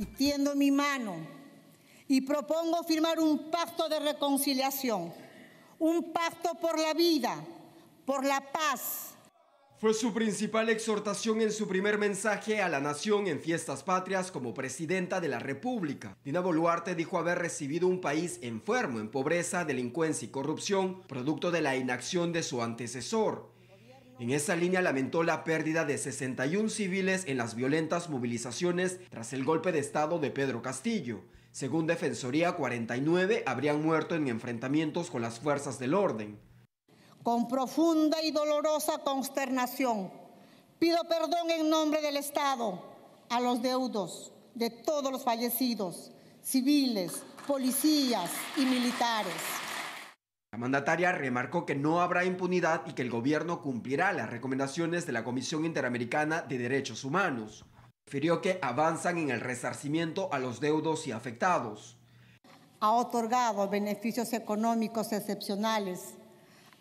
y tiendo mi mano y propongo firmar un pacto de reconciliación, un pacto por la vida, por la paz. Fue su principal exhortación en su primer mensaje a la nación en fiestas patrias como presidenta de la República. Dina Boluarte dijo haber recibido un país enfermo en pobreza, delincuencia y corrupción, producto de la inacción de su antecesor en esa línea lamentó la pérdida de 61 civiles en las violentas movilizaciones tras el golpe de Estado de Pedro Castillo. Según Defensoría, 49 habrían muerto en enfrentamientos con las fuerzas del orden. Con profunda y dolorosa consternación, pido perdón en nombre del Estado a los deudos de todos los fallecidos, civiles, policías y militares. La mandataria remarcó que no habrá impunidad y que el gobierno cumplirá las recomendaciones de la Comisión Interamericana de Derechos Humanos. Refirió que avanzan en el resarcimiento a los deudos y afectados. Ha otorgado beneficios económicos excepcionales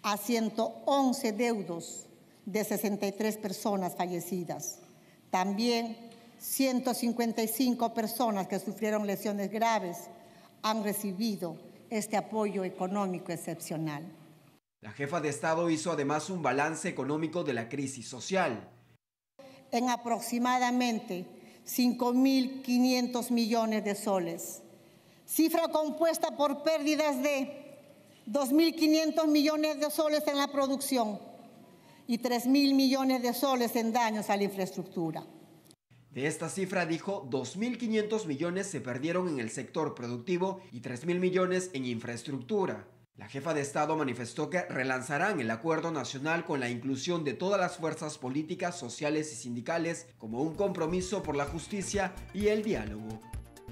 a 111 deudos de 63 personas fallecidas. También 155 personas que sufrieron lesiones graves han recibido este apoyo económico excepcional. La jefa de Estado hizo además un balance económico de la crisis social. En aproximadamente 5.500 millones de soles, cifra compuesta por pérdidas de 2.500 millones de soles en la producción y 3.000 millones de soles en daños a la infraestructura. De esta cifra dijo, 2.500 millones se perdieron en el sector productivo y 3.000 millones en infraestructura. La jefa de Estado manifestó que relanzarán el acuerdo nacional con la inclusión de todas las fuerzas políticas, sociales y sindicales como un compromiso por la justicia y el diálogo.